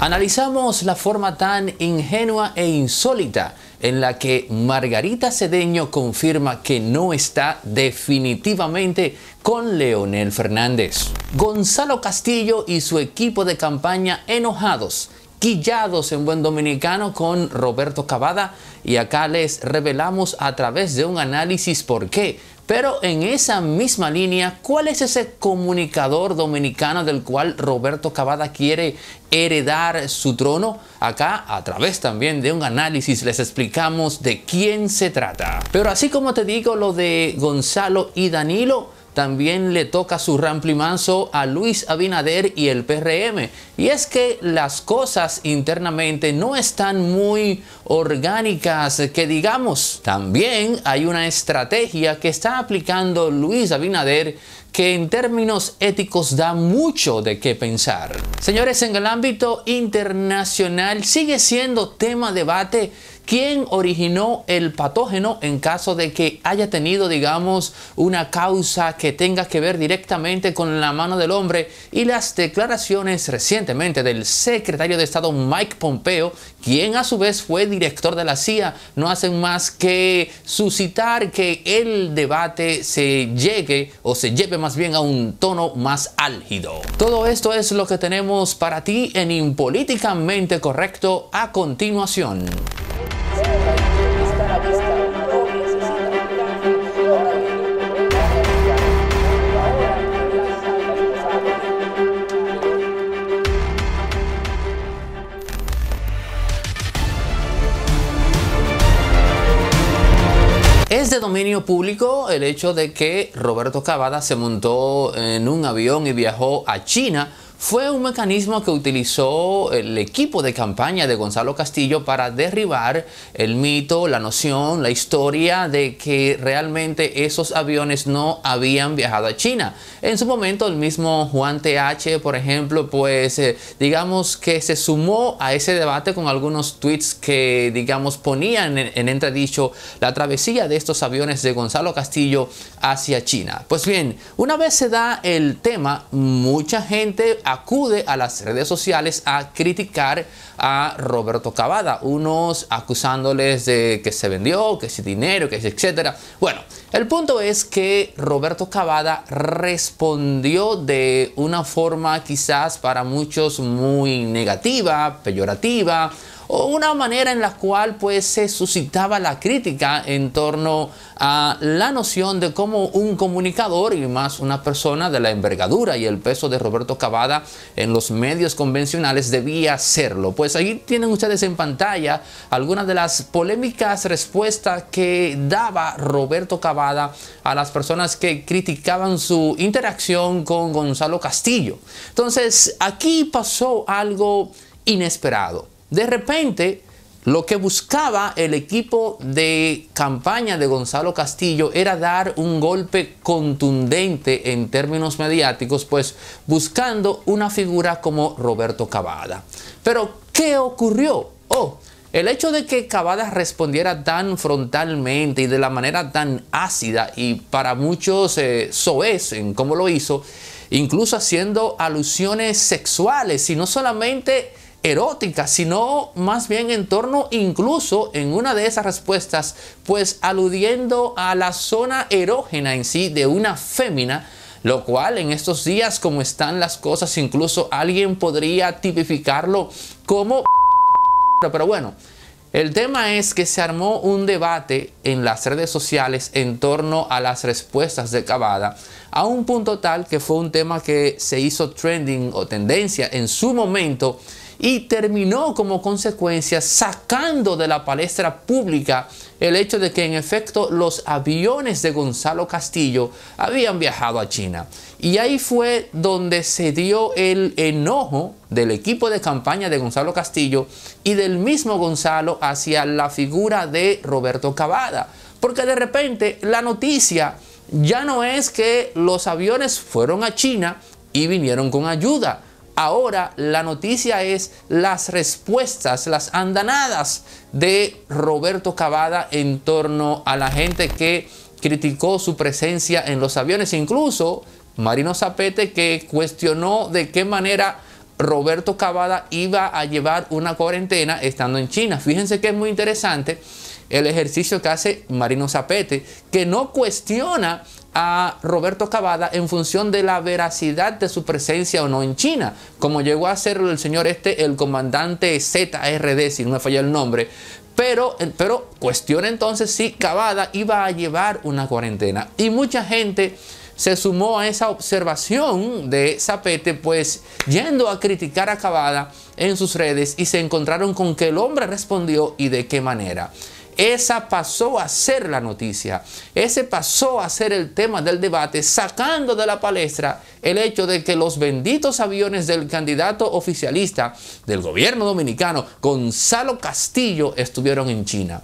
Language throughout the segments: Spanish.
Analizamos la forma tan ingenua e insólita en la que Margarita Cedeño confirma que no está definitivamente con Leonel Fernández. Gonzalo Castillo y su equipo de campaña enojados, quillados en buen dominicano con Roberto Cavada y acá les revelamos a través de un análisis por qué pero en esa misma línea, ¿cuál es ese comunicador dominicano del cual Roberto Cavada quiere heredar su trono? Acá, a través también de un análisis, les explicamos de quién se trata. Pero así como te digo lo de Gonzalo y Danilo, también le toca su ramplimanso a Luis Abinader y el PRM. Y es que las cosas internamente no están muy orgánicas, que digamos. También hay una estrategia que está aplicando Luis Abinader que en términos éticos da mucho de qué pensar. Señores, en el ámbito internacional sigue siendo tema debate quién originó el patógeno en caso de que haya tenido, digamos, una causa que tenga que ver directamente con la mano del hombre y las declaraciones recientemente del secretario de Estado Mike Pompeo, quien a su vez fue director de la CIA, no hacen más que suscitar que el debate se llegue o se lleve más bien a un tono más álgido. Todo esto es lo que tenemos para ti en Impolíticamente Correcto a continuación. Es de dominio público el hecho de que Roberto Cavada se montó en un avión y viajó a China fue un mecanismo que utilizó el equipo de campaña de Gonzalo Castillo para derribar el mito, la noción, la historia de que realmente esos aviones no habían viajado a China. En su momento el mismo Juan TH, por ejemplo, pues eh, digamos que se sumó a ese debate con algunos tweets que digamos ponían en, en entredicho la travesía de estos aviones de Gonzalo Castillo hacia China. Pues bien, una vez se da el tema, mucha gente acude a las redes sociales a criticar a Roberto Cavada, unos acusándoles de que se vendió, que es dinero, que es etcétera. Bueno, el punto es que Roberto Cavada respondió de una forma quizás para muchos muy negativa, peyorativa o una manera en la cual pues se suscitaba la crítica en torno a la noción de cómo un comunicador y más una persona de la envergadura y el peso de Roberto Cavada en los medios convencionales debía serlo. Pues ahí tienen ustedes en pantalla algunas de las polémicas respuestas que daba Roberto Cavada a las personas que criticaban su interacción con Gonzalo Castillo. Entonces, aquí pasó algo inesperado. De repente, lo que buscaba el equipo de campaña de Gonzalo Castillo era dar un golpe contundente en términos mediáticos, pues buscando una figura como Roberto Cavada. Pero, ¿qué ocurrió? Oh, el hecho de que Cavada respondiera tan frontalmente y de la manera tan ácida y para muchos eh, soez en cómo lo hizo, incluso haciendo alusiones sexuales y no solamente erótica, sino más bien en torno incluso en una de esas respuestas, pues aludiendo a la zona erógena en sí de una fémina, lo cual en estos días como están las cosas, incluso alguien podría tipificarlo como... Pero bueno, el tema es que se armó un debate en las redes sociales en torno a las respuestas de Cavada, a un punto tal que fue un tema que se hizo trending o tendencia en su momento y terminó como consecuencia sacando de la palestra pública el hecho de que en efecto los aviones de Gonzalo Castillo habían viajado a China. Y ahí fue donde se dio el enojo del equipo de campaña de Gonzalo Castillo y del mismo Gonzalo hacia la figura de Roberto Cavada. Porque de repente la noticia ya no es que los aviones fueron a China y vinieron con ayuda Ahora la noticia es las respuestas, las andanadas de Roberto Cavada en torno a la gente que criticó su presencia en los aviones, incluso Marino Zapete que cuestionó de qué manera Roberto Cavada iba a llevar una cuarentena estando en China. Fíjense que es muy interesante el ejercicio que hace Marino Zapete, que no cuestiona a Roberto Cavada en función de la veracidad de su presencia o no en China, como llegó a hacerlo el señor este, el comandante ZRD, si no me falla el nombre, pero, pero, cuestiona entonces si Cavada iba a llevar una cuarentena. Y mucha gente se sumó a esa observación de Zapete, pues yendo a criticar a Cavada en sus redes y se encontraron con que el hombre respondió y de qué manera. Esa pasó a ser la noticia, ese pasó a ser el tema del debate, sacando de la palestra el hecho de que los benditos aviones del candidato oficialista del gobierno dominicano, Gonzalo Castillo, estuvieron en China.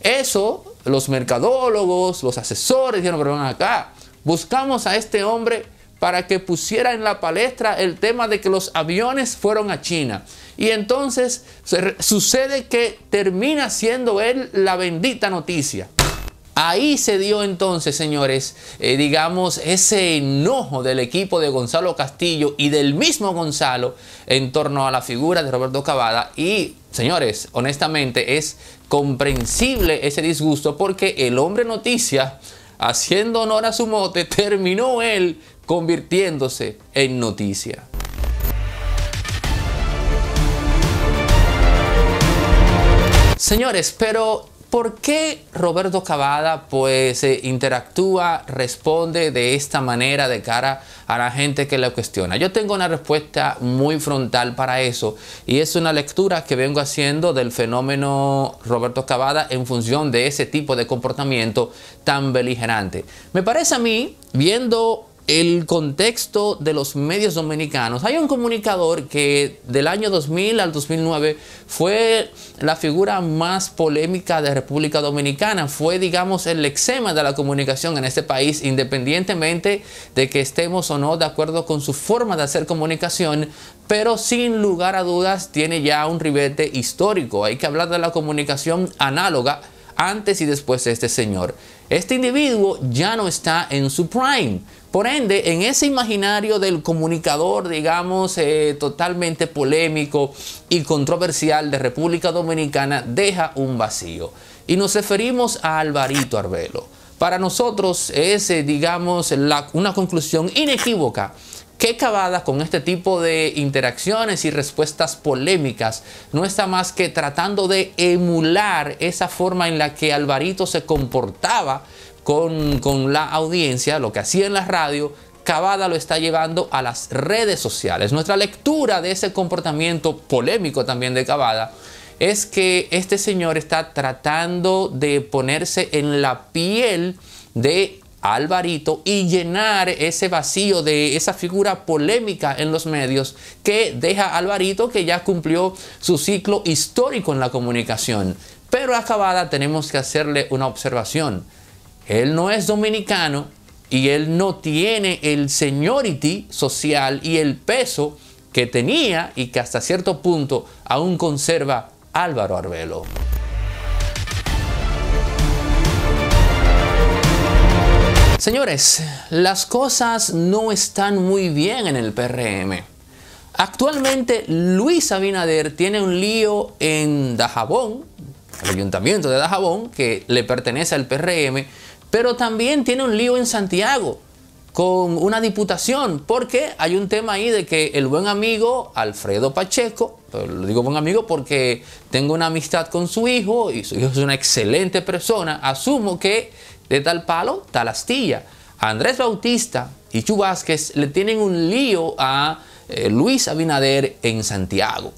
Eso los mercadólogos, los asesores dijeron, pero van acá, buscamos a este hombre para que pusiera en la palestra el tema de que los aviones fueron a China. Y entonces sucede que termina siendo él la bendita noticia. Ahí se dio entonces, señores, eh, digamos, ese enojo del equipo de Gonzalo Castillo y del mismo Gonzalo en torno a la figura de Roberto Cavada. Y, señores, honestamente es comprensible ese disgusto porque el hombre noticia haciendo honor a su mote, terminó él convirtiéndose en noticia. Señores, pero ¿Por qué Roberto Cavada pues eh, interactúa, responde de esta manera de cara a la gente que le cuestiona? Yo tengo una respuesta muy frontal para eso y es una lectura que vengo haciendo del fenómeno Roberto Cavada en función de ese tipo de comportamiento tan beligerante. Me parece a mí, viendo el contexto de los medios dominicanos. Hay un comunicador que del año 2000 al 2009 fue la figura más polémica de República Dominicana, fue digamos el lexema de la comunicación en este país, independientemente de que estemos o no de acuerdo con su forma de hacer comunicación, pero sin lugar a dudas tiene ya un ribete histórico. Hay que hablar de la comunicación análoga antes y después de este señor. Este individuo ya no está en su prime. Por ende, en ese imaginario del comunicador, digamos, eh, totalmente polémico y controversial de República Dominicana, deja un vacío. Y nos referimos a Alvarito Arbelo. Para nosotros es, eh, digamos, una conclusión inequívoca que Cavada con este tipo de interacciones y respuestas polémicas no está más que tratando de emular esa forma en la que Alvarito se comportaba con, la audiencia, lo que hacía en la radio, Cavada lo está llevando a las redes sociales. Nuestra lectura de ese comportamiento polémico también de Cavada es que este señor está tratando de ponerse en la piel de Alvarito y llenar ese vacío de esa figura polémica en los medios que deja Alvarito que ya cumplió su ciclo histórico en la comunicación. Pero a Cavada tenemos que hacerle una observación. Él no es dominicano y él no tiene el seniority social y el peso que tenía y que hasta cierto punto aún conserva Álvaro Arbelo. Señores, las cosas no están muy bien en el PRM. Actualmente Luis Abinader tiene un lío en Dajabón, el ayuntamiento de Dajabón, que le pertenece al PRM, pero también tiene un lío en Santiago con una diputación, porque hay un tema ahí de que el buen amigo Alfredo Pacheco, lo digo buen amigo porque tengo una amistad con su hijo y su hijo es una excelente persona, asumo que de tal palo, tal astilla. Andrés Bautista y Chu le tienen un lío a eh, Luis Abinader en Santiago.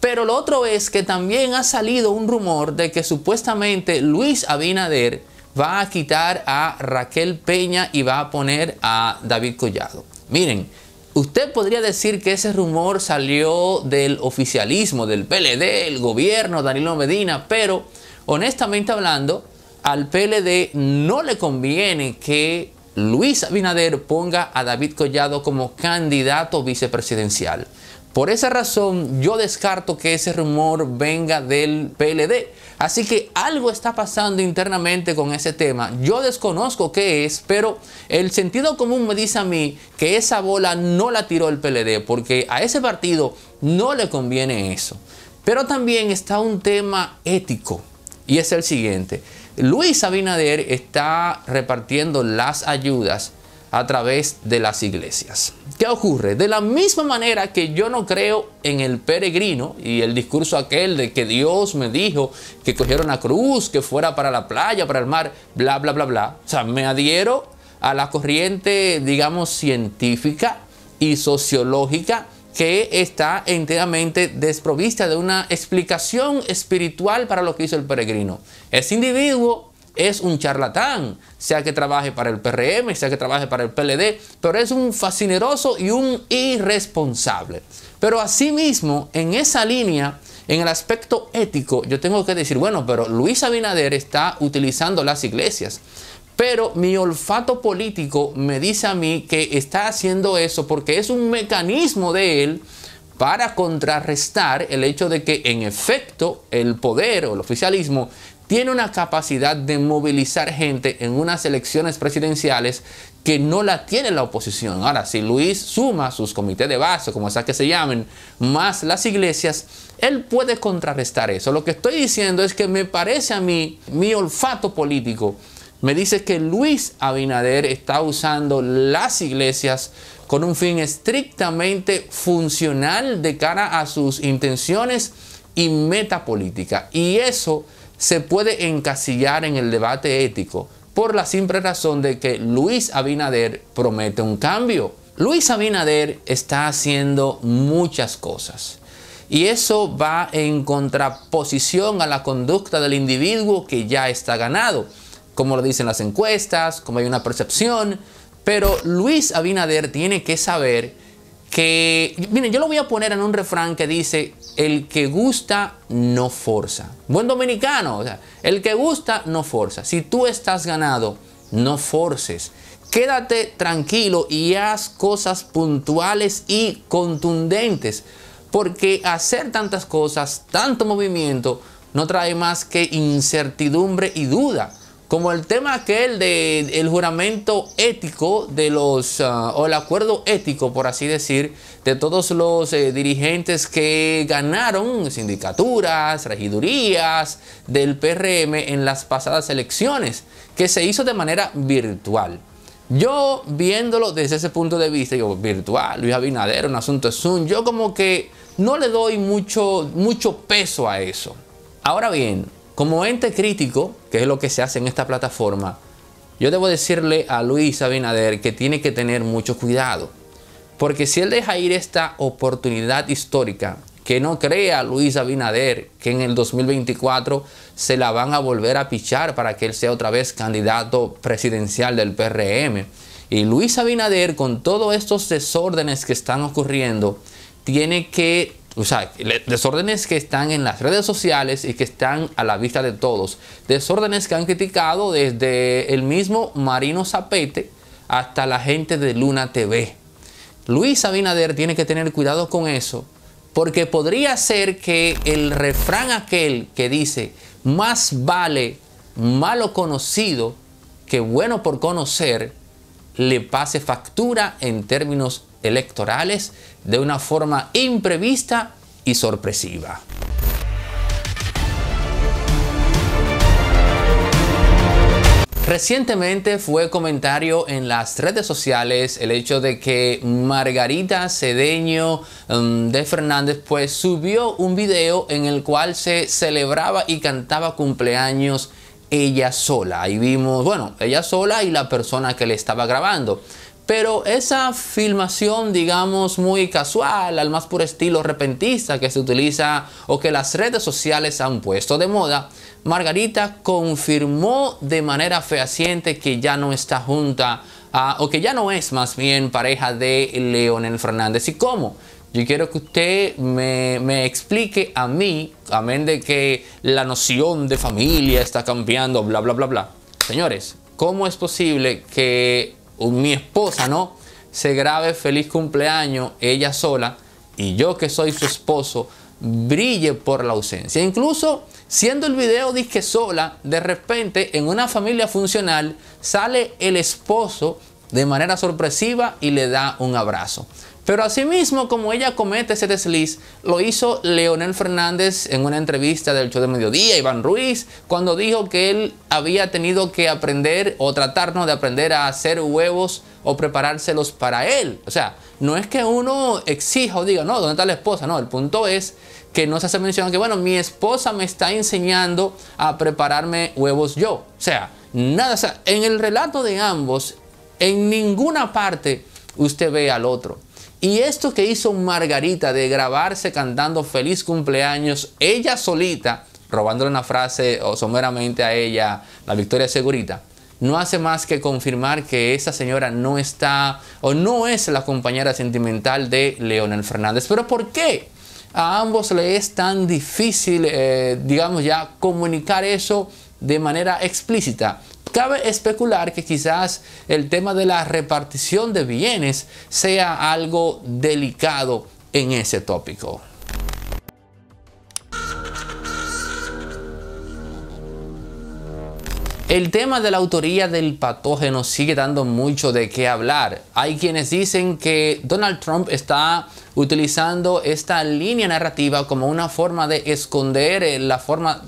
Pero lo otro es que también ha salido un rumor de que supuestamente Luis Abinader va a quitar a Raquel Peña y va a poner a David Collado. Miren, usted podría decir que ese rumor salió del oficialismo, del PLD, el gobierno, Danilo Medina, pero honestamente hablando, al PLD no le conviene que Luis Abinader ponga a David Collado como candidato vicepresidencial. Por esa razón, yo descarto que ese rumor venga del PLD. Así que algo está pasando internamente con ese tema. Yo desconozco qué es, pero el sentido común me dice a mí que esa bola no la tiró el PLD, porque a ese partido no le conviene eso. Pero también está un tema ético, y es el siguiente. Luis Abinader está repartiendo las ayudas a través de las iglesias. ¿Qué ocurre? De la misma manera que yo no creo en el peregrino y el discurso aquel de que Dios me dijo que cogieron una cruz, que fuera para la playa, para el mar, bla, bla, bla, bla. O sea, me adhiero a la corriente, digamos, científica y sociológica que está enteramente desprovista de una explicación espiritual para lo que hizo el peregrino. Ese individuo es un charlatán, sea que trabaje para el PRM, sea que trabaje para el PLD, pero es un fascineroso y un irresponsable. Pero asimismo, en esa línea, en el aspecto ético, yo tengo que decir, bueno, pero Luis Abinader está utilizando las iglesias. Pero mi olfato político me dice a mí que está haciendo eso porque es un mecanismo de él para contrarrestar el hecho de que en efecto el poder o el oficialismo tiene una capacidad de movilizar gente en unas elecciones presidenciales que no la tiene la oposición. Ahora, si Luis suma sus comités de base, como sea que se llamen, más las iglesias, él puede contrarrestar eso. Lo que estoy diciendo es que me parece a mí, mi olfato político, me dice que Luis Abinader está usando las iglesias con un fin estrictamente funcional de cara a sus intenciones y meta política. Y eso se puede encasillar en el debate ético por la simple razón de que Luis Abinader promete un cambio. Luis Abinader está haciendo muchas cosas. Y eso va en contraposición a la conducta del individuo que ya está ganado, como lo dicen las encuestas, como hay una percepción. Pero Luis Abinader tiene que saber que, miren, yo lo voy a poner en un refrán que dice, el que gusta no forza. Buen dominicano, el que gusta no forza. Si tú estás ganado, no forces. Quédate tranquilo y haz cosas puntuales y contundentes, porque hacer tantas cosas, tanto movimiento, no trae más que incertidumbre y duda como el tema aquel del juramento ético de los, ah, o el acuerdo ético, por así decir, de todos los eh, dirigentes que ganaron sindicaturas, regidurías del PRM en las pasadas elecciones, que se hizo de manera virtual. Yo viéndolo desde ese punto de vista, yo virtual, Luis Abinader, un asunto es Zoom, yo como que no le doy mucho, mucho peso a eso. Ahora bien, como ente crítico, que es lo que se hace en esta plataforma, yo debo decirle a Luis Abinader que tiene que tener mucho cuidado. Porque si él deja ir esta oportunidad histórica, que no crea Luis Abinader que en el 2024 se la van a volver a pichar para que él sea otra vez candidato presidencial del PRM. Y Luis Abinader, con todos estos desórdenes que están ocurriendo, tiene que o sea, desórdenes que están en las redes sociales y que están a la vista de todos. Desórdenes que han criticado desde el mismo Marino Zapete hasta la gente de Luna TV. Luis Abinader tiene que tener cuidado con eso, porque podría ser que el refrán aquel que dice, más vale malo conocido que bueno por conocer, le pase factura en términos electorales de una forma imprevista y sorpresiva. Recientemente fue comentario en las redes sociales el hecho de que Margarita Cedeño mm, de Fernández pues subió un video en el cual se celebraba y cantaba cumpleaños ella sola. Ahí vimos, bueno, ella sola y la persona que le estaba grabando. Pero esa filmación, digamos, muy casual, al más puro estilo repentista que se utiliza o que las redes sociales han puesto de moda, Margarita confirmó de manera fehaciente que ya no está junta o que ya no es más bien pareja de Leonel Fernández. ¿Y cómo? Yo quiero que usted me, me explique a mí, amén de que la noción de familia está cambiando, bla, bla, bla, bla. Señores, ¿cómo es posible que mi esposa, ¿no? Se grabe feliz cumpleaños ella sola y yo que soy su esposo brille por la ausencia. Incluso siendo el video disque sola, de repente en una familia funcional sale el esposo de manera sorpresiva y le da un abrazo. Pero asimismo, como ella comete ese desliz, lo hizo Leonel Fernández en una entrevista del show de mediodía, Iván Ruiz, cuando dijo que él había tenido que aprender o tratarnos de aprender a hacer huevos o preparárselos para él. O sea, no es que uno exija o diga, no, ¿dónde está la esposa? No, el punto es que no se hace mención que, bueno, mi esposa me está enseñando a prepararme huevos yo. O sea, nada, o sea, en el relato de ambos, en ninguna parte usted ve al otro. Y esto que hizo Margarita de grabarse cantando feliz cumpleaños, ella solita, robándole una frase o someramente a ella, la victoria segurita, no hace más que confirmar que esa señora no está o no es la compañera sentimental de Leonel Fernández. Pero ¿por qué? A ambos le es tan difícil, eh, digamos ya, comunicar eso de manera explícita. Cabe especular que quizás el tema de la repartición de bienes sea algo delicado en ese tópico. El tema de la autoría del patógeno sigue dando mucho de qué hablar. Hay quienes dicen que Donald Trump está utilizando esta línea narrativa como una forma de esconder eh, la forma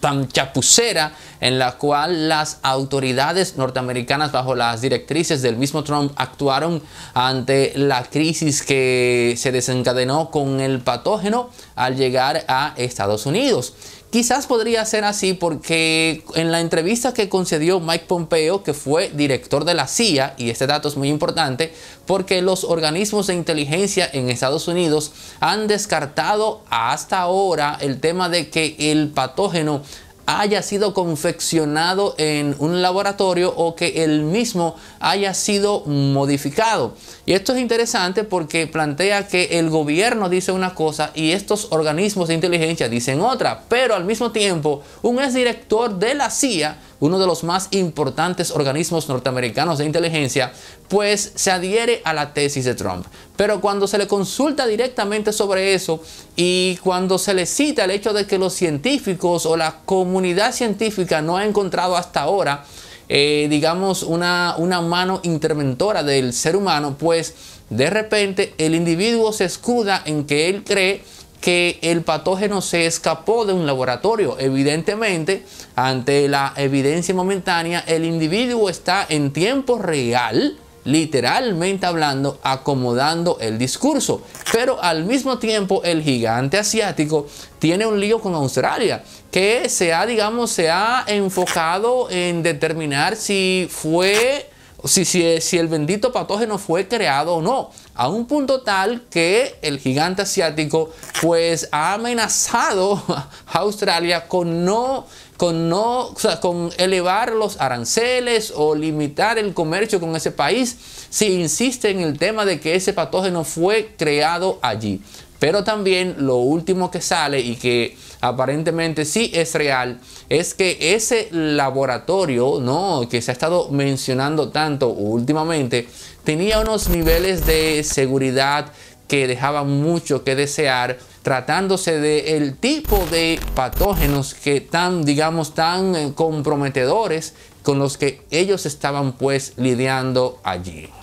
tan chapucera en la cual las autoridades norteamericanas bajo las directrices del mismo Trump actuaron ante la crisis que se desencadenó con el patógeno al llegar a Estados Unidos. Quizás podría ser así porque en la entrevista que concedió Mike Pompeo, que fue director de la CIA, y este dato es muy importante, porque los organismos de inteligencia en Estados Unidos han descartado hasta ahora el tema de que el patógeno haya sido confeccionado en un laboratorio o que el mismo haya sido modificado. Y esto es interesante porque plantea que el gobierno dice una cosa y estos organismos de inteligencia dicen otra, pero al mismo tiempo un exdirector de la CIA uno de los más importantes organismos norteamericanos de inteligencia, pues se adhiere a la tesis de Trump. Pero cuando se le consulta directamente sobre eso y cuando se le cita el hecho de que los científicos o la comunidad científica no ha encontrado hasta ahora, eh, digamos, una, una mano interventora del ser humano, pues de repente el individuo se escuda en que él cree que el patógeno se escapó de un laboratorio. Evidentemente, ante la evidencia momentánea, el individuo está en tiempo real, literalmente hablando, acomodando el discurso. Pero al mismo tiempo, el gigante asiático tiene un lío con Australia, que se ha, digamos, se ha enfocado en determinar si fue eh, si, el bendito patógeno fue creado o no, a un punto tal que el gigante asiático pues ha amenazado a Australia con no con no, con elevar los aranceles o limitar el comercio con ese país si insiste en el tema de que ese patógeno fue creado allí. Pero también lo último que sale y que aparentemente sí es real es que ese laboratorio, ¿no? Que se ha estado mencionando tanto últimamente, tenía unos niveles de seguridad que dejaban mucho que desear tratándose del el tipo de patógenos que tan, digamos, tan eh, comprometedores con los que ellos estaban pues lidiando allí.